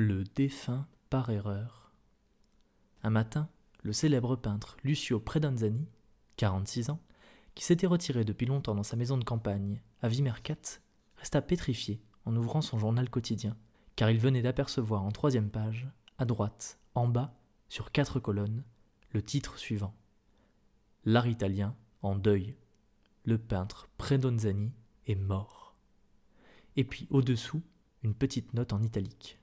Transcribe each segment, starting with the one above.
Le défunt par erreur. Un matin, le célèbre peintre Lucio Predanzani, 46 ans, qui s'était retiré depuis longtemps dans sa maison de campagne, à Vimercate, resta pétrifié en ouvrant son journal quotidien, car il venait d'apercevoir en troisième page, à droite, en bas, sur quatre colonnes, le titre suivant. L'art italien en deuil. Le peintre Predonzani est mort. Et puis au-dessous, une petite note en italique.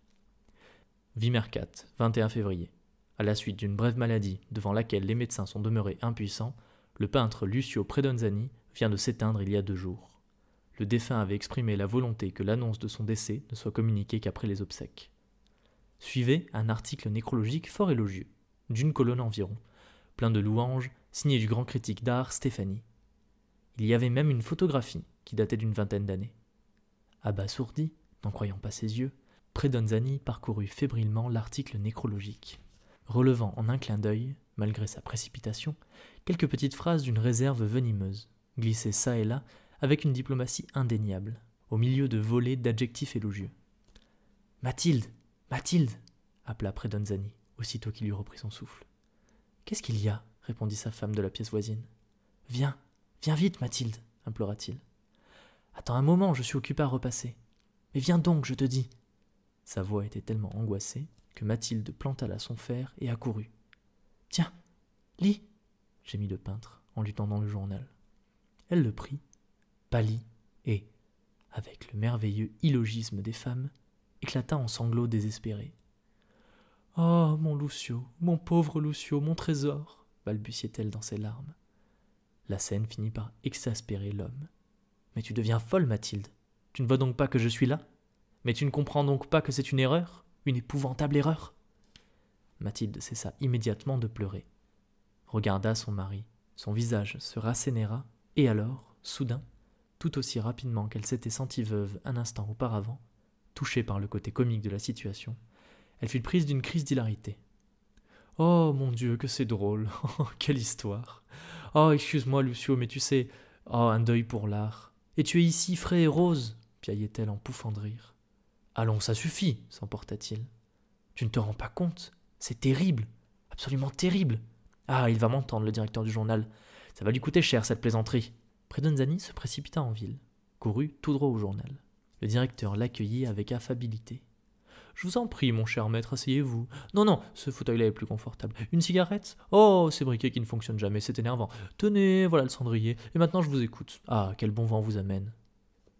Vimercat, 21 février. À la suite d'une brève maladie devant laquelle les médecins sont demeurés impuissants, le peintre Lucio Predonzani vient de s'éteindre il y a deux jours. Le défunt avait exprimé la volonté que l'annonce de son décès ne soit communiquée qu'après les obsèques. Suivez un article nécrologique fort élogieux, d'une colonne environ, plein de louanges, signé du grand critique d'art Stéphanie. Il y avait même une photographie qui datait d'une vingtaine d'années. Abasourdi, n'en croyant pas ses yeux, Predonzani parcourut fébrilement l'article nécrologique, relevant en un clin d'œil, malgré sa précipitation, quelques petites phrases d'une réserve venimeuse, glissées çà et là avec une diplomatie indéniable, au milieu de volées d'adjectifs élogieux. Mathilde Mathilde appela Predonzani, aussitôt qu'il eut repris son souffle. Qu'est-ce qu'il y a répondit sa femme de la pièce voisine. Viens, viens vite, Mathilde implora-t-il. Attends un moment, je suis occupé à repasser. Mais viens donc, je te dis, sa voix était tellement angoissée que Mathilde planta là son fer et accourut. Tiens, lis gémit le peintre en lui tendant le journal. Elle le prit, pâlit et, avec le merveilleux illogisme des femmes, éclata en sanglots désespérés. Oh, mon Lucio, mon pauvre Lucio, mon trésor balbutiait-elle dans ses larmes. La scène finit par exaspérer l'homme. Mais tu deviens folle, Mathilde. Tu ne vois donc pas que je suis là mais tu ne comprends donc pas que c'est une erreur Une épouvantable erreur Mathilde cessa immédiatement de pleurer, regarda son mari, son visage se rassénéra, et alors, soudain, tout aussi rapidement qu'elle s'était sentie veuve un instant auparavant, touchée par le côté comique de la situation, elle fut prise d'une crise d'hilarité. Oh mon Dieu, que c'est drôle Oh, quelle histoire Oh, excuse-moi, Lucio, mais tu sais. Oh, un deuil pour l'art Et tu es ici, frais et rose piaillait-elle en pouffant de rire. Allons, ça suffit, s'emporta-t-il. Tu ne te rends pas compte C'est terrible Absolument terrible Ah, il va m'entendre, le directeur du journal. Ça va lui coûter cher, cette plaisanterie. Prédenzani se précipita en ville, courut tout droit au journal. Le directeur l'accueillit avec affabilité. Je vous en prie, mon cher maître, asseyez-vous. Non, non, ce fauteuil-là est plus confortable. Une cigarette Oh, ces briquets qui ne fonctionnent jamais, c'est énervant. Tenez, voilà le cendrier. Et maintenant, je vous écoute. Ah, quel bon vent vous amène.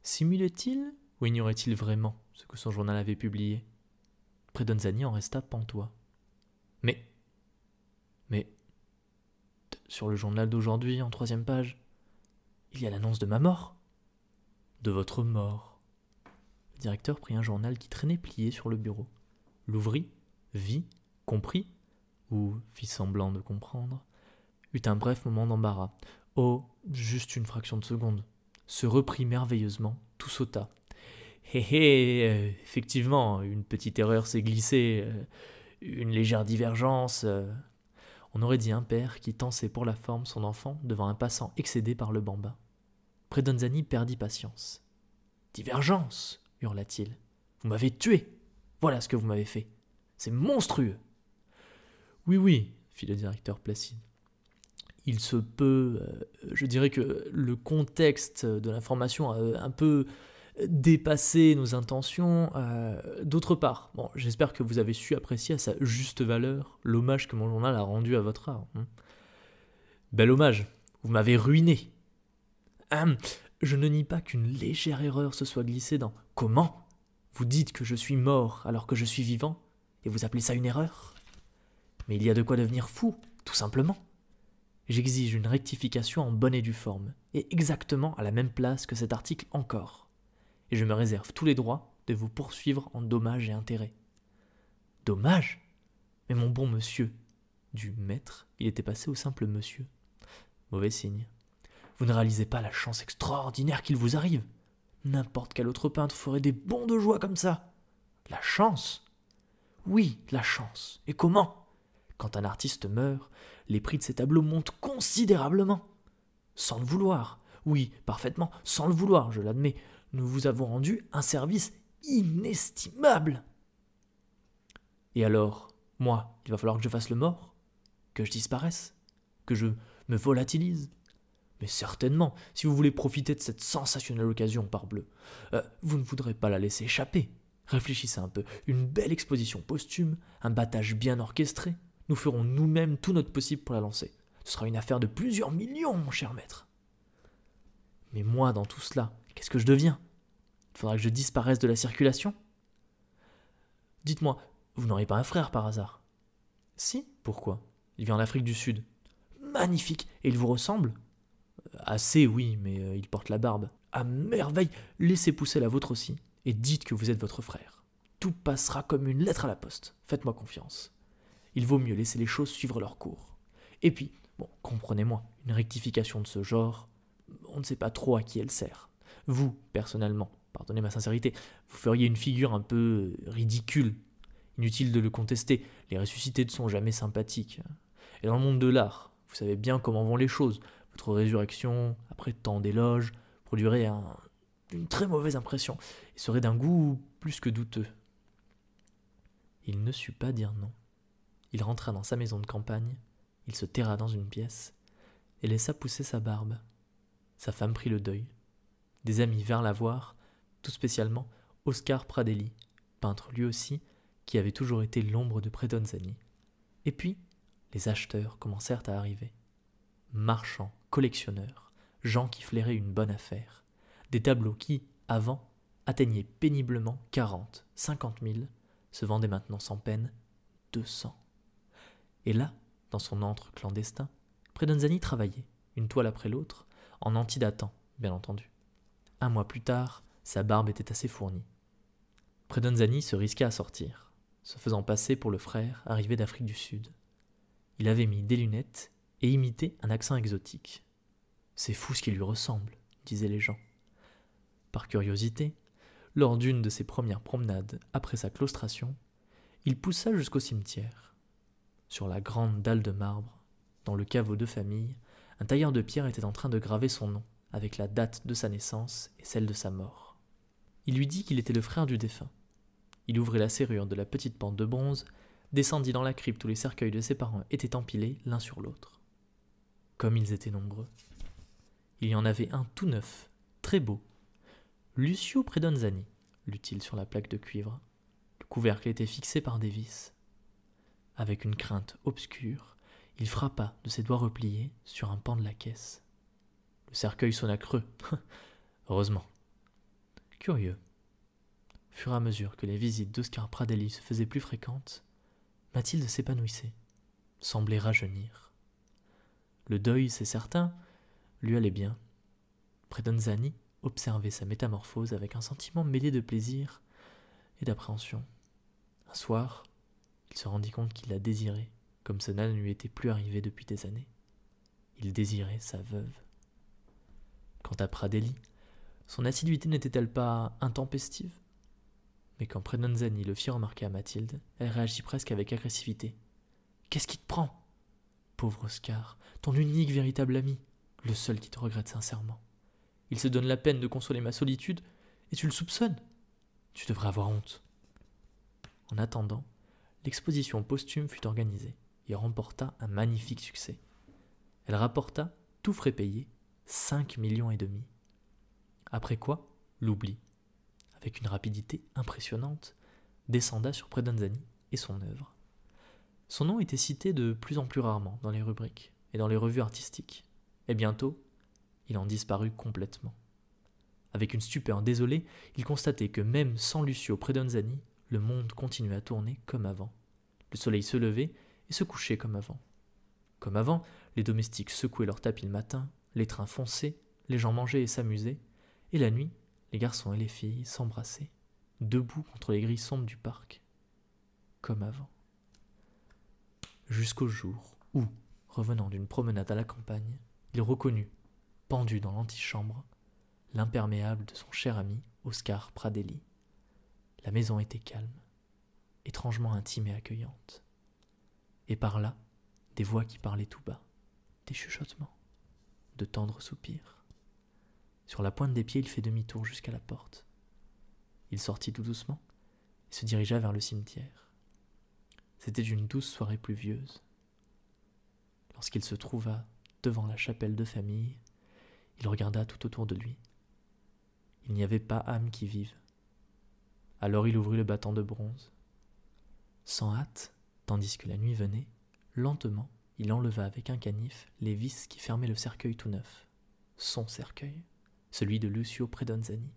Simulait-il ou ignorait-il vraiment ce que son journal avait publié Pré-Donzani en resta pantois. Mais. Mais. Sur le journal d'aujourd'hui, en troisième page, il y a l'annonce de ma mort De votre mort. Le directeur prit un journal qui traînait plié sur le bureau, l'ouvrit, vit, comprit, ou fit semblant de comprendre, eut un bref moment d'embarras. Oh, juste une fraction de seconde. Se reprit merveilleusement, tout sauta, Hé hé, euh, effectivement, une petite erreur s'est glissée, euh, une légère divergence. Euh. On aurait dit un père qui tensait pour la forme son enfant devant un passant excédé par le bambin. Predonzani perdit patience. Divergence hurla-t-il. Vous m'avez tué Voilà ce que vous m'avez fait C'est monstrueux Oui, oui, fit le directeur placide. Il se peut. je dirais que le contexte de l'information a un peu dépasser nos intentions. Euh, d'autre part, bon, j'espère que vous avez su apprécier à sa juste valeur l'hommage que mon journal a rendu à votre art. Hein. Bel hommage, vous m'avez ruiné. Hum, je ne nie pas qu'une légère erreur se soit glissée dans Comment Vous dites que je suis mort alors que je suis vivant, et vous appelez ça une erreur Mais il y a de quoi devenir fou, tout simplement. J'exige une rectification en bonne et due forme, et exactement à la même place que cet article encore et je me réserve tous les droits de vous poursuivre en dommages et intérêts. Dommages Mais mon bon monsieur Du maître, il était passé au simple monsieur. Mauvais signe. Vous ne réalisez pas la chance extraordinaire qu'il vous arrive. N'importe quel autre peintre ferait des bons de joie comme ça. La chance Oui, la chance. Et comment Quand un artiste meurt, les prix de ses tableaux montent considérablement. Sans le vouloir. Oui, parfaitement, sans le vouloir, je l'admets nous vous avons rendu un service inestimable. Et alors, moi, il va falloir que je fasse le mort, que je disparaisse, que je me volatilise. Mais certainement, si vous voulez profiter de cette sensationnelle occasion, parbleu, euh, vous ne voudrez pas la laisser échapper. Réfléchissez un peu, une belle exposition posthume, un battage bien orchestré, nous ferons nous-mêmes tout notre possible pour la lancer. Ce sera une affaire de plusieurs millions, mon cher maître. Mais moi, dans tout cela, qu'est-ce que je deviens faudra que je disparaisse de la circulation Dites-moi, vous n'auriez pas un frère par hasard Si, pourquoi Il vit en Afrique du Sud. Magnifique Et il vous ressemble euh, Assez, oui, mais euh, il porte la barbe. À merveille Laissez pousser la vôtre aussi, et dites que vous êtes votre frère. Tout passera comme une lettre à la poste, faites-moi confiance. Il vaut mieux laisser les choses suivre leur cours. Et puis, bon, comprenez-moi, une rectification de ce genre, on ne sait pas trop à qui elle sert. Vous, personnellement, pardonnez ma sincérité, vous feriez une figure un peu euh, ridicule. Inutile de le contester, les ressuscités ne sont jamais sympathiques. Et dans le monde de l'art, vous savez bien comment vont les choses. Votre résurrection, après tant d'éloges, produirait une très mauvaise impression et serait d'un goût plus que douteux. Il ne sut pas dire non. Il rentra dans sa maison de campagne, il se terra dans une pièce et laissa pousser sa barbe. Sa femme prit le deuil. Des amis vinrent la voir tout spécialement Oscar Pradelli, peintre lui aussi, qui avait toujours été l'ombre de Predonzani. Et puis, les acheteurs commencèrent à arriver. Marchands, collectionneurs, gens qui flairaient une bonne affaire, des tableaux qui, avant, atteignaient péniblement 40, 50 000, se vendaient maintenant sans peine 200. Et là, dans son antre clandestin, Predonzani travaillait, une toile après l'autre, en antidatant, bien entendu. Un mois plus tard, sa barbe était assez fournie. Predonzani se risqua à sortir, se faisant passer pour le frère arrivé d'Afrique du Sud. Il avait mis des lunettes et imité un accent exotique. C'est fou ce qui lui ressemble, disaient les gens. Par curiosité, lors d'une de ses premières promenades après sa claustration, il poussa jusqu'au cimetière. Sur la grande dalle de marbre, dans le caveau de famille, un tailleur de pierre était en train de graver son nom avec la date de sa naissance et celle de sa mort. Il lui dit qu'il était le frère du défunt. Il ouvrit la serrure de la petite pente de bronze, descendit dans la crypte où les cercueils de ses parents étaient empilés l'un sur l'autre. Comme ils étaient nombreux. Il y en avait un tout neuf, très beau. Lucio Predonzani, lut-il sur la plaque de cuivre. Le couvercle était fixé par des vis. Avec une crainte obscure, il frappa de ses doigts repliés sur un pan de la caisse. Le cercueil sonna creux. Heureusement. Curieux. fur à mesure que les visites d'Oscar Pradelli se faisaient plus fréquentes, Mathilde s'épanouissait, semblait rajeunir. Le deuil, c'est certain, lui allait bien. Predonzani observait sa métamorphose avec un sentiment mêlé de plaisir et d'appréhension. Un soir, il se rendit compte qu'il la désirait, comme cela ne lui était plus arrivé depuis des années. Il désirait sa veuve. Quant à Pradelli, son assiduité n'était-elle pas intempestive Mais quand Prenonzani le fit remarquer à Mathilde, elle réagit presque avec agressivité. Qu'est-ce qui te prend Pauvre Oscar, ton unique véritable ami, le seul qui te regrette sincèrement. Il se donne la peine de consoler ma solitude, et tu le soupçonnes. Tu devrais avoir honte. En attendant, l'exposition posthume fut organisée et remporta un magnifique succès. Elle rapporta, tout frais payé, cinq millions et demi. Après quoi, l'oubli, avec une rapidité impressionnante, descenda sur Predanzani et son œuvre. Son nom était cité de plus en plus rarement dans les rubriques et dans les revues artistiques, et bientôt, il en disparut complètement. Avec une stupeur désolée, il constatait que même sans Lucio Predonzani, le monde continuait à tourner comme avant. Le soleil se levait et se couchait comme avant. Comme avant, les domestiques secouaient leurs tapis le matin, les trains fonçaient, les gens mangeaient et s'amusaient, et la nuit, les garçons et les filles s'embrassaient, debout contre les grilles sombres du parc, comme avant. Jusqu'au jour où, revenant d'une promenade à la campagne, il reconnut, pendu dans l'antichambre, l'imperméable de son cher ami Oscar Pradelli. La maison était calme, étrangement intime et accueillante. Et par là, des voix qui parlaient tout bas, des chuchotements, de tendres soupirs. Sur la pointe des pieds, il fait demi-tour jusqu'à la porte. Il sortit tout doucement et se dirigea vers le cimetière. C'était une douce soirée pluvieuse. Lorsqu'il se trouva devant la chapelle de famille, il regarda tout autour de lui. Il n'y avait pas âme qui vive. Alors il ouvrit le battant de bronze. Sans hâte, tandis que la nuit venait, lentement, il enleva avec un canif les vis qui fermaient le cercueil tout neuf. Son cercueil celui de Lucio Predonzani.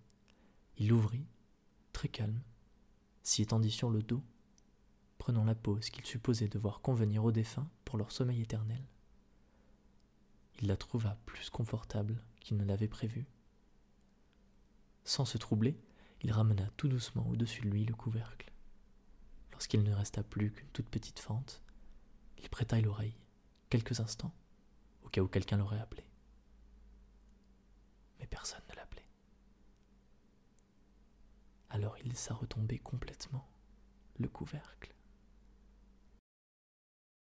Il l'ouvrit, très calme, s'y étendit sur le dos, prenant la pose qu'il supposait devoir convenir aux défunts pour leur sommeil éternel. Il la trouva plus confortable qu'il ne l'avait prévu. Sans se troubler, il ramena tout doucement au-dessus de lui le couvercle. Lorsqu'il ne resta plus qu'une toute petite fente, il prêta l'oreille, quelques instants, au cas où quelqu'un l'aurait appelé personne ne l'appelait. Alors il laissa retomber complètement le couvercle